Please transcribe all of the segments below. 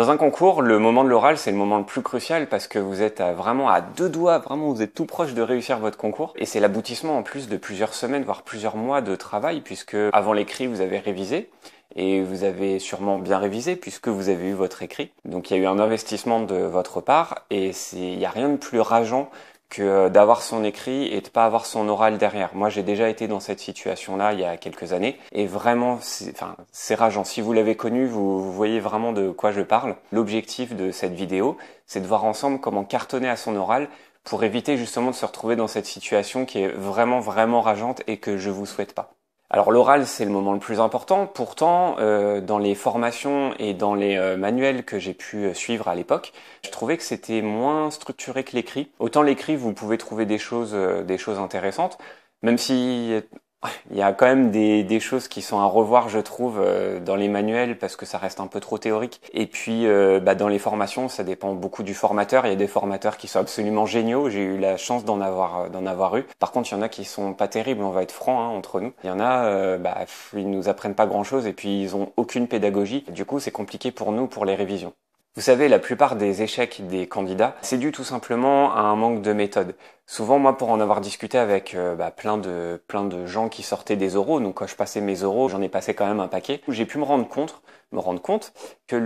Dans un concours, le moment de l'oral, c'est le moment le plus crucial parce que vous êtes vraiment à deux doigts, vraiment vous êtes tout proche de réussir votre concours. Et c'est l'aboutissement en plus de plusieurs semaines, voire plusieurs mois de travail, puisque avant l'écrit, vous avez révisé. Et vous avez sûrement bien révisé puisque vous avez eu votre écrit. Donc il y a eu un investissement de votre part et il n'y a rien de plus rageant que euh, d'avoir son écrit et de pas avoir son oral derrière. Moi, j'ai déjà été dans cette situation-là il y a quelques années et vraiment, c'est, enfin, c'est rageant. Si vous l'avez connu, vous, vous, voyez vraiment de quoi je parle. L'objectif de cette vidéo, c'est de voir ensemble comment cartonner à son oral pour éviter justement de se retrouver dans cette situation qui est vraiment, vraiment rageante et que je vous souhaite pas. Alors l'oral, c'est le moment le plus important. Pourtant, euh, dans les formations et dans les euh, manuels que j'ai pu euh, suivre à l'époque, je trouvais que c'était moins structuré que l'écrit. Autant l'écrit, vous pouvez trouver des choses, des choses intéressantes, même si il y a quand même des, choses qui sont à revoir, je trouve, euh, dans les manuels parce que ça reste un peu trop théorique. Et puis, euh, bah, dans les formations, ça dépend beaucoup du formateur. Il y a des formateurs qui sont absolument géniaux. J'ai eu la chance d'en avoir euh, d'en avoir eu. Par contre, il y en a qui sont pas terribles. On va être franc hein, entre nous. Il y en a, euh, bah, ils nous apprennent pas grand chose et puis ils ont aucune pédagogie. du coup, c'est compliqué pour nous pour les révisions. Vous savez, la plupart des échecs des candidats, c'est dû tout simplement à un manque de méthode. Souvent, moi, pour en avoir discuté avec euh, bah, plein de plein de gens qui sortaient des oraux, donc quand je passais mes oraux, j'en ai passé quand même un paquet, j'ai pu me rendre compte, me rendre compte que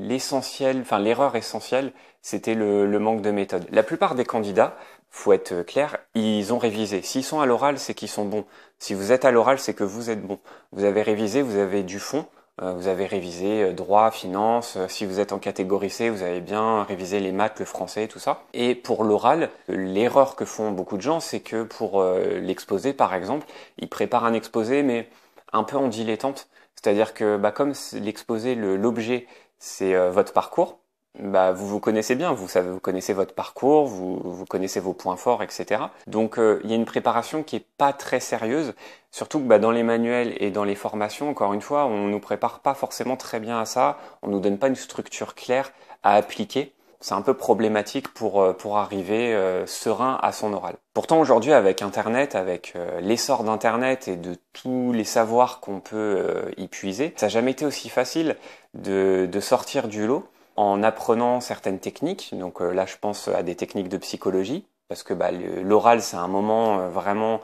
l'essentiel, enfin l'erreur essentielle, c'était le, le manque de méthode. La plupart des candidats, faut être clair, ils ont révisé. S'ils sont à l'oral, c'est qu'ils sont bons. Si vous êtes à l'oral, c'est que vous êtes bon. Vous avez révisé, vous avez du fond, euh, vous avez révisé euh, droit, finance, euh, si vous êtes en catégorie C, vous avez bien révisé les maths, le français, tout ça. Et pour l'oral, l'erreur que font beaucoup de gens, c'est que pour l'exposé, par exemple, ils préparent un exposé, mais un peu en dilettante. C'est-à-dire que bah, comme l'exposé, l'objet, c'est votre parcours, bah, vous vous connaissez bien, vous savez, vous connaissez votre parcours, vous, vous connaissez vos points forts, etc. Donc euh, il y a une préparation qui est pas très sérieuse, surtout que bah, dans les manuels et dans les formations, encore une fois, on nous prépare pas forcément très bien à ça, on nous donne pas une structure claire à appliquer. C'est un peu problématique pour, euh, pour arriver euh, serein à son oral. Pourtant aujourd'hui avec Internet, avec l'essor d'Internet et de tous les savoirs qu'on peut y puiser, ça n'a jamais été aussi facile de, de sortir du lot en apprenant certaines techniques. Donc euh, là, je pense à des techniques de psychologie, parce que bah, l'oral, c'est un moment euh, vraiment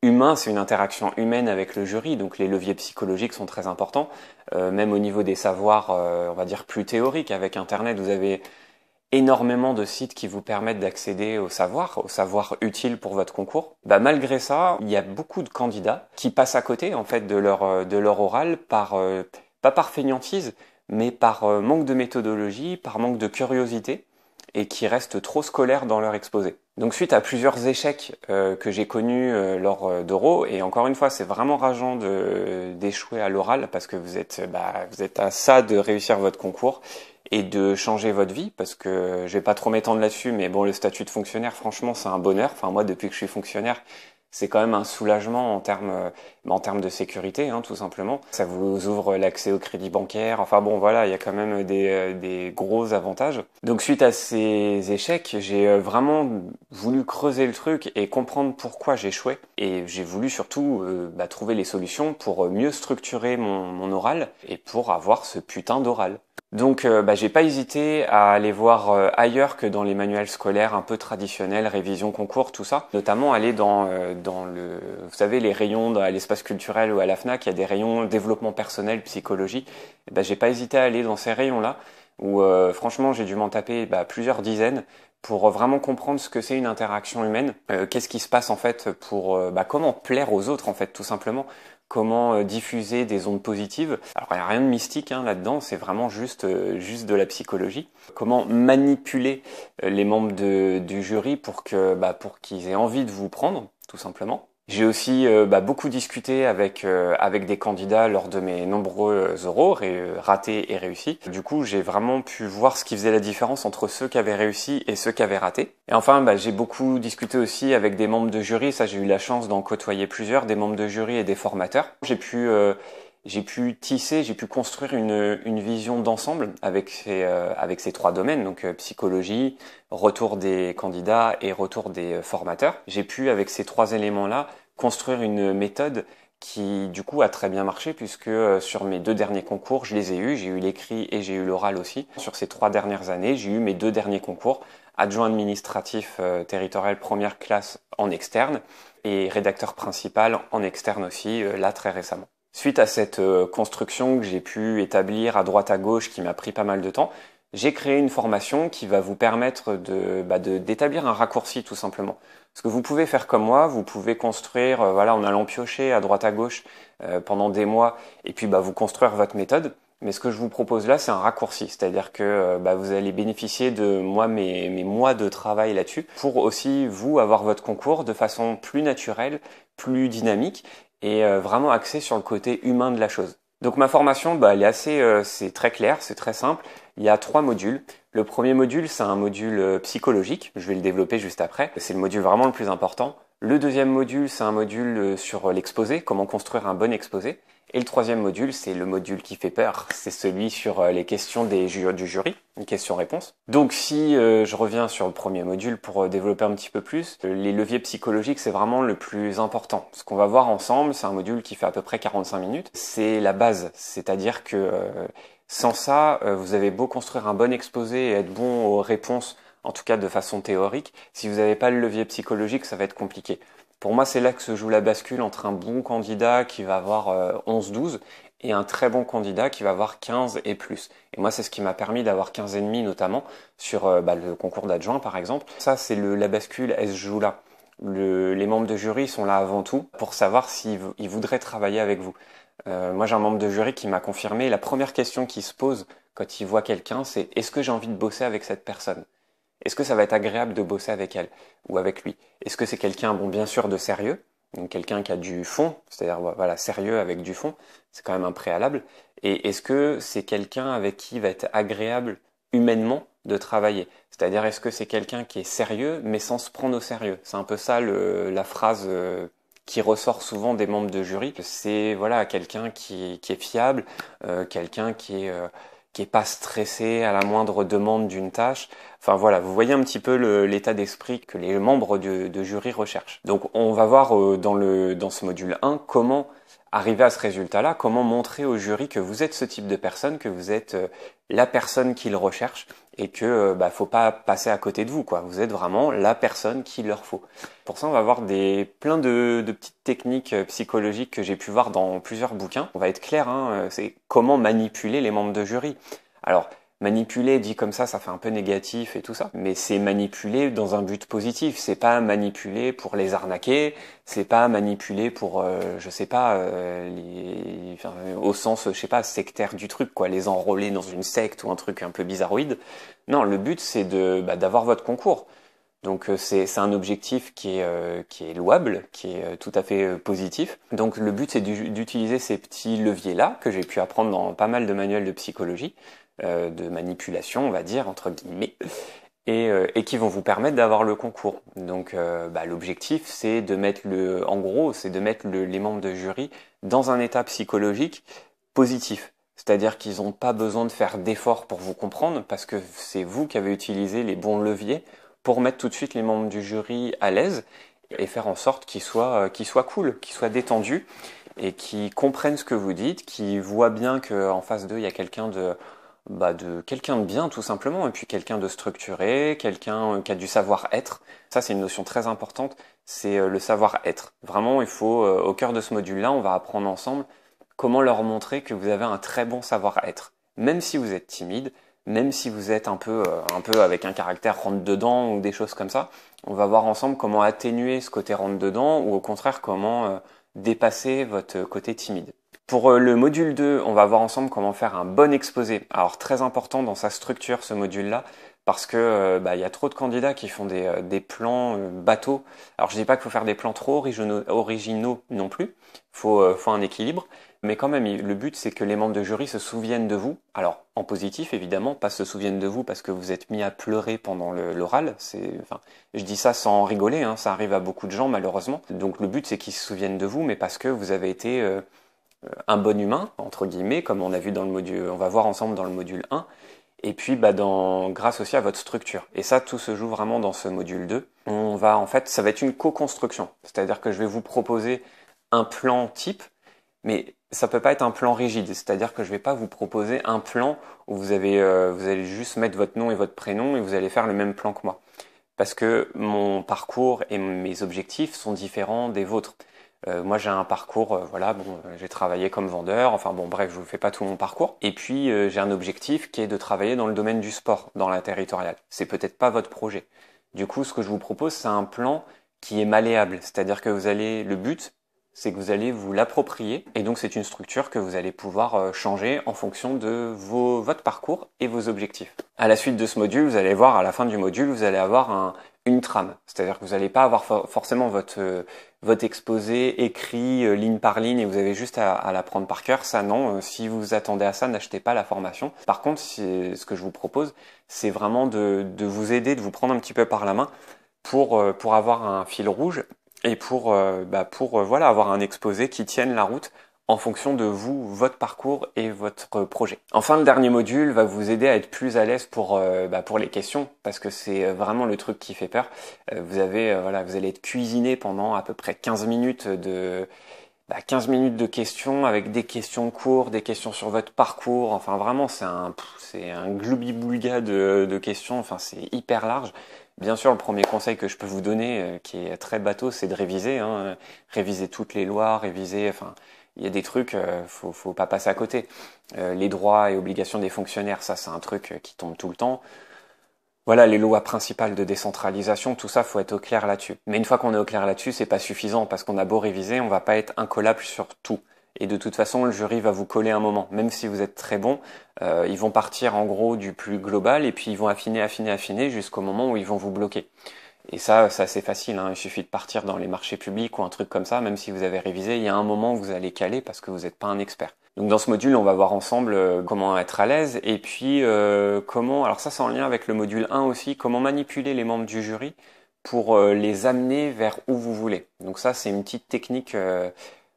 humain, c'est une interaction humaine avec le jury, donc les leviers psychologiques sont très importants. Euh, même au niveau des savoirs, on va dire plus théoriques, avec Internet, vous avez énormément de sites qui vous permettent d'accéder au savoir, au savoir utile pour votre concours. Bah, malgré ça, il y a beaucoup de candidats qui passent à côté en fait de leur de leur oral par pas par fainéantise, mais par euh, manque de méthodologie, par manque de curiosité, et qui restent trop scolaires dans leur exposé. Donc suite à plusieurs échecs euh, que j'ai connus euh, lors d'Euro, et encore une fois, c'est vraiment rageant d'échouer à l'oral parce que vous êtes, bah, vous êtes à ça de réussir votre concours et de changer votre vie, parce que je vais pas trop m'étendre là-dessus, mais bon, le statut de fonctionnaire, franchement, c'est un bonheur. Enfin, moi, depuis que je suis fonctionnaire, c'est quand même un soulagement en termes euh, en de sécurité, hein, tout simplement. Ça vous ouvre l'accès au crédit bancaire. Enfin bon, voilà, il y a quand même des, euh, gros avantages. Donc suite à ces échecs, j'ai euh, vraiment voulu creuser le truc et comprendre pourquoi j'échouais. Et j'ai voulu surtout bah, trouver les solutions pour mieux structurer mon, mon oral et pour avoir ce putain d'oral. Donc euh, bah, j'ai pas hésité à aller voir euh, ailleurs que dans les manuels scolaires un peu traditionnels, révision, concours, tout ça. Notamment aller dans, euh, dans le, vous savez, les rayons à l'espace culturel ou à la FNAC, il y a des rayons développement personnel, psychologie. Bah, j'ai pas hésité à aller dans ces rayons-là où franchement j'ai dû m'en taper bah, plusieurs dizaines pour vraiment comprendre ce que c'est une interaction humaine, qu'est-ce qui se passe en fait pour bah, comment plaire aux autres en fait tout simplement comment euh, diffuser des ondes positives. Alors il n'y a rien de mystique hein, là-dedans, c'est vraiment juste, euh, juste de la psychologie. Comment manipuler euh, les membres du jury pour que bah, pour qu'ils aient envie de vous prendre, tout simplement. J'ai aussi euh, bah, beaucoup discuté avec euh, avec des candidats lors de mes nombreux oraux, ratés et réussis. Du coup, j'ai vraiment pu voir ce qui faisait la différence entre ceux qui avaient réussi et ceux qui avaient raté. Et enfin, bah, j'ai beaucoup discuté aussi avec des membres de jury. Ça, j'ai eu la chance d'en côtoyer plusieurs, des membres de jury et des formateurs. J'ai pu euh, j'ai pu tisser, j'ai pu construire une, une vision d'ensemble avec ces, euh, avec ces trois domaines, donc euh, psychologie, retour des candidats et retour des euh, formateurs. J'ai pu, avec ces trois éléments-là, construire une méthode qui, du coup, a très bien marché puisque sur mes deux derniers concours, je les ai eus. J'ai eu l'écrit et j'ai eu l'oral aussi. Sur ces trois dernières années, j'ai eu mes deux derniers concours, adjoint administratif territorial première classe en externe et rédacteur principal en externe aussi, là très récemment. Suite à cette euh, construction que j'ai pu établir à droite à gauche qui m'a pris pas mal de temps, j'ai créé une formation qui va vous permettre de bah, d'établir un raccourci tout simplement. Ce que vous pouvez faire comme moi, vous pouvez construire euh, voilà en allant piocher à droite à gauche euh, pendant des mois et puis bah, vous construire votre méthode. Mais ce que je vous propose là, c'est un raccourci, c'est-à-dire que bah, vous allez bénéficier de moi mes, mes mois de travail là-dessus pour aussi vous avoir votre concours de façon plus naturelle, plus dynamique et euh, vraiment axé sur le côté humain de la chose. Donc ma formation, bah, elle est assez, euh, c'est très clair, c'est très simple. Il y a trois modules. Le premier module, c'est un module euh, psychologique. Je vais le développer juste après. C'est le module vraiment le plus important. Le deuxième module, c'est un module sur l'exposé, comment construire un bon exposé. Et le troisième module, c'est le module qui fait peur, c'est celui sur euh, les questions des du jury, une question-réponse. Donc si euh, je reviens sur le premier module pour euh, développer un petit peu plus, les leviers psychologiques, c'est vraiment le plus important. Ce qu'on va voir ensemble, c'est un module qui fait à peu près 45 minutes, c'est la base, c'est-à-dire que sans ça, vous avez beau construire un bon exposé et être bon aux réponses, en tout cas de façon théorique, si vous n'avez pas le levier psychologique, ça va être compliqué. Pour moi, c'est là que se joue la bascule entre un bon candidat qui va avoir 11-12 euh, et un très bon candidat qui va avoir 15 et plus. Et moi, c'est ce qui m'a permis d'avoir 15 et demi, notamment sur euh, bah, le concours d'adjoint, par exemple. Ça, c'est la bascule, elle se joue là. les membres de jury sont là avant tout pour savoir s'ils voudraient travailler avec vous. Euh, moi, j'ai un membre de jury qui m'a confirmé, la première question qui se pose quand il voit quelqu'un, c'est est-ce que j'ai envie de bosser avec cette personne est-ce que ça va être agréable de bosser avec elle ou avec lui Est-ce que c'est quelqu'un, bon, bien sûr, de sérieux, donc quelqu'un qui a du fond, c'est-à-dire voilà sérieux avec du fond, c'est quand même un préalable. Et est-ce que c'est quelqu'un avec qui va être agréable humainement de travailler C'est-à-dire est-ce que c'est quelqu'un qui est sérieux mais sans se prendre au sérieux C'est un peu ça le, la phrase euh, qui ressort souvent des membres de jury. C'est voilà quelqu'un qui, qui, est fiable, euh, quelqu'un qui est euh, qui est pas stressé à la moindre demande d'une tâche. Enfin voilà, vous voyez un petit peu l'état d'esprit que les membres de, de, jury recherchent. Donc on va voir euh, dans, le, dans ce module 1 comment arriver à ce résultat-là, comment montrer au jury que vous êtes ce type de personne, que vous êtes euh, la personne qu'ils recherche et que euh, bah faut pas passer à côté de vous quoi. Vous êtes vraiment la personne qu'il leur faut. Pour ça, on va avoir des plein de, petites techniques euh, psychologiques que j'ai pu voir dans plusieurs bouquins. On va être clair, hein, c'est comment manipuler les membres de jury. Alors manipuler dit comme ça, ça fait un peu négatif et tout ça. Mais c'est manipuler dans un but positif. C'est pas manipuler pour les arnaquer. C'est pas manipuler pour, euh, je sais pas, euh, enfin, au sens, je sais pas, sectaire du truc, quoi, les enrôler dans une secte ou un truc un peu bizarroïde. Non, le but c'est de bah, d'avoir votre concours. Donc euh, c'est un objectif qui est, euh, qui est louable, qui est euh, tout à fait positif. Donc le but c'est d'utiliser ces petits leviers-là que j'ai pu apprendre dans pas mal de manuels de psychologie, de manipulation on va dire entre guillemets, et, et qui vont vous permettre d'avoir le concours. Donc bah, l'objectif c'est de mettre le, en gros c'est de mettre les membres de jury dans un état psychologique positif. C'est-à-dire qu'ils n'ont pas besoin de faire d'efforts pour vous comprendre parce que c'est vous qui avez utilisé les bons leviers pour mettre tout de suite les membres du jury à l'aise et faire en sorte qu'ils soient, euh, qu'ils soient cool, qu'ils soient détendus et qu'ils comprennent ce que vous dites, qu'ils voient bien qu'en face d'eux, il y a quelqu'un de, bah de quelqu'un de bien tout simplement et puis quelqu'un de structuré, quelqu'un euh, qui a du savoir-être. Ça c'est une notion très importante, c'est euh, le savoir-être. Vraiment, il faut au cœur de ce module-là, on va apprendre ensemble comment leur montrer que vous avez un très bon savoir-être. Même si vous êtes timide, même si vous êtes un peu, euh, un peu avec un caractère rentre-dedans ou des choses comme ça, on va voir ensemble comment atténuer ce côté rentre-dedans ou au contraire comment euh, dépasser votre côté timide. Pour euh, le module 2, on va voir ensemble comment faire un bon exposé. Alors très important dans sa structure ce module-là, parce que euh, bah, y a trop de candidats qui font des, euh, plans euh, bateaux. Alors je dis pas qu'il faut faire des plans trop originaux, non plus, il faut, un équilibre, mais quand même le but c'est que les membres de jury se souviennent de vous. Alors en positif évidemment, pas se souviennent de vous parce que vous êtes mis à pleurer pendant l'oral. je dis ça sans rigoler, hein. ça arrive à beaucoup de gens malheureusement. Donc le but c'est qu'ils se souviennent de vous, mais parce que vous avez été un bon humain entre guillemets, comme on a vu dans le module, on va voir ensemble dans le module 1 et puis bah, dans, grâce aussi à votre structure. Et ça, tout se joue vraiment dans ce module 2. On va en fait, ça va être une co-construction, c'est-à-dire que je vais vous proposer un plan type, mais ça peut pas être un plan rigide, c'est-à-dire que je vais pas vous proposer un plan où vous avez, euh, vous allez juste mettre votre nom et votre prénom et vous allez faire le même plan que moi, parce que mon parcours et mes objectifs sont différents des vôtres. Euh, moi, j'ai un parcours, euh, voilà, bon, euh, j'ai travaillé comme vendeur, enfin bon, bref, je vous fais pas tout mon parcours. Et puis, j'ai un objectif qui est de travailler dans le domaine du sport, dans la territoriale. C'est peut-être pas votre projet. Du coup, ce que je vous propose, c'est un plan qui est malléable, c'est-à-dire que vous allez, le but, c'est que vous allez vous l'approprier, et donc c'est une structure que vous allez pouvoir changer en fonction de vos, votre parcours et vos objectifs. À la suite de ce module, vous allez voir, à la fin du module, vous allez avoir un, une trame, c'est-à-dire que vous n'allez pas avoir forcément votre votre exposé écrit euh, ligne par ligne et vous avez juste à, la l'apprendre par cœur. Ça, non. Euh, si vous attendez à ça, n'achetez pas la formation. Par contre, euh, ce que je vous propose, c'est vraiment de, vous aider, de vous prendre un petit peu par la main pour, pour avoir un fil rouge et pour, bah, pour voilà, avoir un exposé qui tienne la route en fonction de vous, votre parcours et votre projet. Enfin, le dernier module va vous aider à être plus à l'aise pour euh, bah, pour les questions parce que c'est euh, vraiment le truc qui fait peur. Euh, vous avez voilà, vous allez être cuisiné pendant à peu près 15 minutes de bah, 15 minutes de questions avec des questions courtes, des questions sur votre parcours. Enfin, vraiment, c'est un c'est un gloubi-boulga de, questions. Enfin, c'est hyper large. Bien sûr, le premier conseil que je peux vous donner, qui est très bateau, c'est de réviser. Hein. réviser toutes les lois, réviser. Enfin, il y a des trucs, euh, faut, faut pas passer à côté. Euh, les droits et obligations des fonctionnaires, ça c'est un truc euh, qui tombe tout le temps. Voilà, les lois principales de décentralisation, tout ça, faut être au clair là-dessus. Mais une fois qu'on est au clair là-dessus, c'est pas suffisant parce qu'on a beau réviser, on va pas être incollable sur tout. Et de toute façon, le jury va vous coller un moment, même si vous êtes très bon. ils vont partir en gros du plus global et puis ils vont affiner, affiner, affiner jusqu'au moment où ils vont vous bloquer. Et ça, c'est facile. Hein. Il suffit de partir dans les marchés publics ou un truc comme ça, même si vous avez révisé, il y a un moment où vous allez caler parce que vous n'êtes pas un expert. Donc dans ce module, on va voir ensemble euh, comment être à l'aise et puis euh, comment, alors ça c'est en lien avec le module 1 aussi, comment manipuler les membres du jury pour euh, les amener vers où vous voulez. Donc ça c'est une petite technique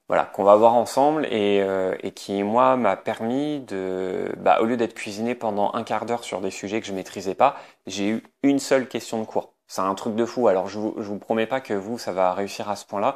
voilà, qu'on va voir ensemble et, qui moi m'a permis de, bah, au lieu d'être cuisiné pendant un quart d'heure sur des sujets que je maîtrisais pas, j'ai eu une seule question de cours c'est un truc de fou. Alors je vous, vous promets pas que vous, ça va réussir à ce point-là.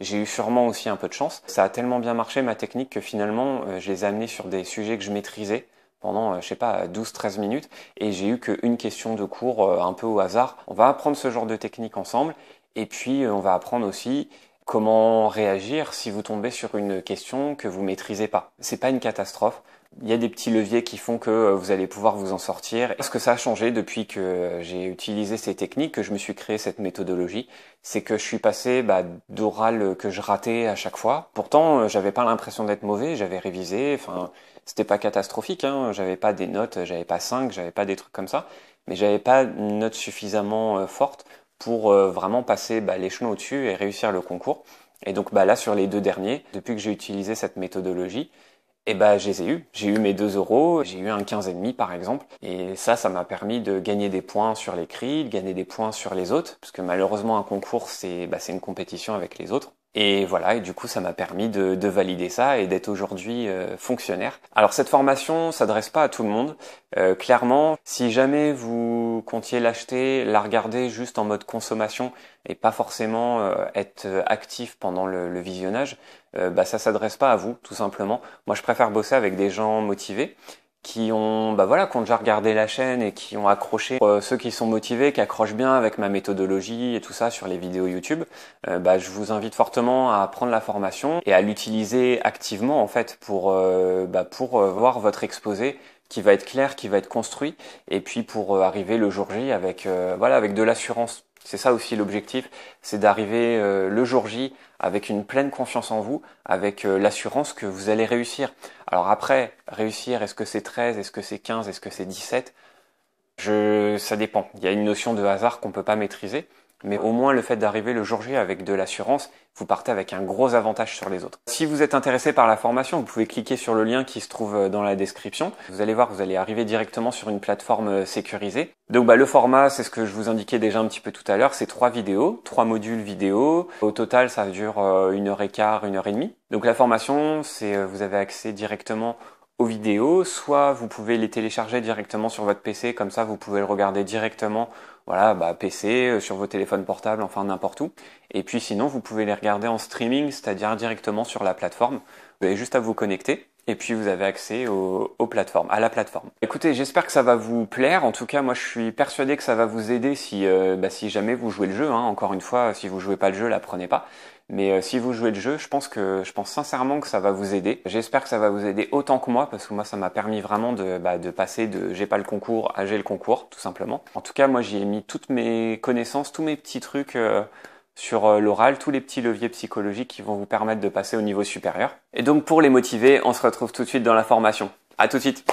J'ai eu sûrement aussi un peu de chance. Ça a tellement bien marché ma technique que finalement, euh, je les ai amenés sur des sujets que je maîtrisais pendant, euh, je sais pas, 12-13 minutes et j'ai eu qu'une question de cours euh, un peu au hasard. On va apprendre ce genre de technique ensemble et puis on va apprendre aussi Comment réagir si vous tombez sur une question que vous maîtrisez pas C'est pas une catastrophe. Il y a des petits leviers qui font que euh, vous allez pouvoir vous en sortir. Ce que ça a changé depuis que euh, j'ai utilisé ces techniques, que je me suis créé cette méthodologie, c'est que je suis passé bah, d'oral euh, que je ratais à chaque fois. Pourtant, j'avais pas l'impression d'être mauvais, j'avais révisé, enfin, c'était pas catastrophique, hein. j'avais pas des notes, j'avais pas cinq. j'avais pas des trucs comme ça, mais j'avais pas une note suffisamment forte pour euh, vraiment passer bah, l'échelon au-dessus et réussir le concours. Et donc bah, là, sur les deux derniers, depuis que j'ai utilisé cette méthodologie, et eh ben, bah, je les J'ai eu mes 2 euros, j'ai eu un 15,5 par exemple. Et ça, ça m'a permis de gagner des points sur l'écrit, de gagner des points sur les autres. Parce que malheureusement, un concours, c'est bah, une compétition avec les autres. Et voilà, et du coup, ça m'a permis de, de, valider ça et d'être aujourd'hui euh, fonctionnaire. Alors cette formation s'adresse pas à tout le monde. Euh, clairement, si jamais vous comptiez l'acheter, la regarder juste en mode consommation et pas forcément euh, être actif pendant le, le visionnage, bah ça s'adresse pas à vous, tout simplement. Moi, je préfère bosser avec des gens motivés qui ont, bah voilà, qui déjà regardé la chaîne et qui ont accroché. Euh, ceux qui sont motivés, qui accrochent bien avec ma méthodologie et tout ça sur les vidéos YouTube, euh, bah, je vous invite fortement à prendre la formation et à l'utiliser activement en fait pour, euh, bah, pour voir votre exposé qui va être clair, qui va être construit, et puis pour arriver le jour J avec, voilà, avec de l'assurance. C'est ça aussi l'objectif, c'est d'arriver euh, le jour J avec une pleine confiance en vous, avec euh, l'assurance que vous allez réussir. Alors après, réussir, est-ce que c'est 13, est-ce que c'est 15, est-ce que c'est 17 je, Ça dépend. Il y a une notion de hasard qu'on ne peut pas maîtriser mais au moins le fait d'arriver le jour J avec de l'assurance, vous partez avec un gros avantage sur les autres. Si vous êtes intéressé par la formation, vous pouvez cliquer sur le lien qui se trouve euh, dans la description. Vous allez voir, vous allez arriver directement sur une plateforme euh, sécurisée. Donc bah, le format, c'est ce que je vous indiquais déjà un petit peu tout à l'heure, c'est trois vidéos, trois modules vidéo. Au total, ça dure euh, une heure et quart, une heure et demie. Donc la formation, c'est vous avez accès directement aux vidéos, soit vous pouvez les télécharger directement sur votre PC, comme ça vous pouvez le regarder directement voilà, bah, PC, euh, sur vos téléphones portables, enfin n'importe où. Et puis sinon, vous pouvez les regarder en streaming, c'est-à-dire directement sur la plateforme. Vous avez juste à vous connecter et puis vous avez accès aux, plateformes, à la plateforme. Écoutez, j'espère que ça va vous plaire. En tout cas, moi, je suis persuadé que ça va vous aider si, euh, bah, si jamais vous jouez le jeu. Hein. Encore une fois, si vous jouez pas le jeu, la pas. Mais euh, si vous jouez le jeu, je pense que je pense sincèrement que ça va vous aider. J'espère que ça va vous aider autant que moi parce que moi, ça m'a permis vraiment de, bah, passer de j'ai pas le concours à j'ai le concours, tout simplement. En tout cas, moi, j'y ai mis toutes mes connaissances, tous mes petits trucs. Euh, sur euh, l'oral, tous les petits leviers psychologiques qui vont vous permettre de passer au niveau supérieur. Et donc pour les motiver, on se retrouve tout de suite dans la formation. À tout de suite